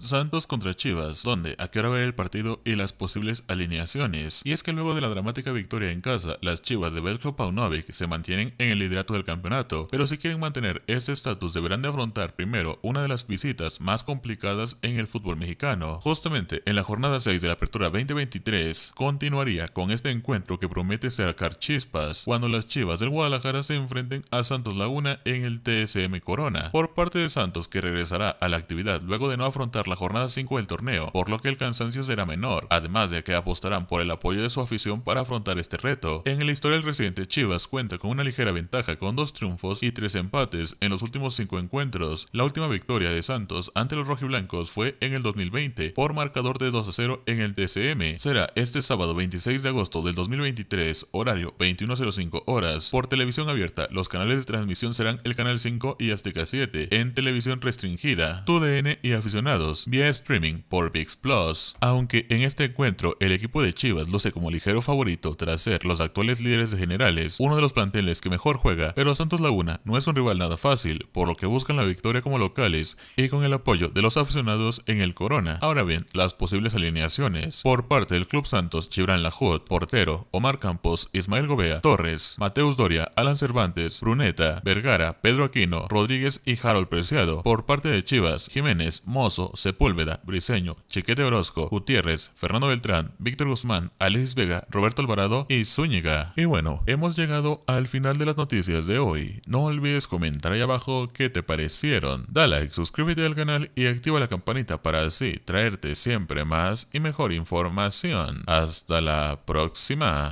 Santos contra Chivas, donde a qué hora va el partido y las posibles alineaciones. Y es que luego de la dramática victoria en casa, las Chivas de Belko Paunovic se mantienen en el liderato del campeonato, pero si quieren mantener ese estatus deberán de afrontar primero una de las visitas más complicadas en el fútbol mexicano. Justamente en la jornada 6 de la apertura 2023 continuaría con este encuentro que promete sacar chispas cuando las Chivas del Guadalajara se enfrenten a Santos Laguna en el TSM Corona. Por parte de Santos que regresará a la actividad luego de no afrontar la jornada 5 del torneo, por lo que el cansancio será menor, además de que apostarán por el apoyo de su afición para afrontar este reto. En el historial reciente, Chivas cuenta con una ligera ventaja con dos triunfos y tres empates en los últimos cinco encuentros. La última victoria de Santos ante los rojiblancos fue en el 2020 por marcador de 2 a 0 en el TCM. Será este sábado 26 de agosto del 2023, horario 21.05 horas, por televisión abierta. Los canales de transmisión serán el Canal 5 y Azteca 7, en televisión restringida, TUDN y aficionados vía streaming por VIX Plus, aunque en este encuentro el equipo de Chivas luce como ligero favorito tras ser los actuales líderes de generales, uno de los planteles que mejor juega, pero Santos Laguna no es un rival nada fácil, por lo que buscan la victoria como locales y con el apoyo de los aficionados en el Corona. Ahora bien, las posibles alineaciones por parte del Club Santos, Chibran Lajud, portero, Omar Campos, Ismael Gobea, Torres, Mateus Doria, Alan Cervantes, Bruneta, Vergara, Pedro Aquino, Rodríguez y Harold Preciado. Por parte de Chivas, Jiménez, Mozo, Sepúlveda, Briseño, Chiquete Orozco, Gutiérrez, Fernando Beltrán, Víctor Guzmán, Alexis Vega, Roberto Alvarado y Zúñiga. Y bueno, hemos llegado al final de las noticias de hoy. No olvides comentar ahí abajo qué te parecieron. Da like, suscríbete al canal y activa la campanita para así traerte siempre más y mejor información. Hasta la próxima.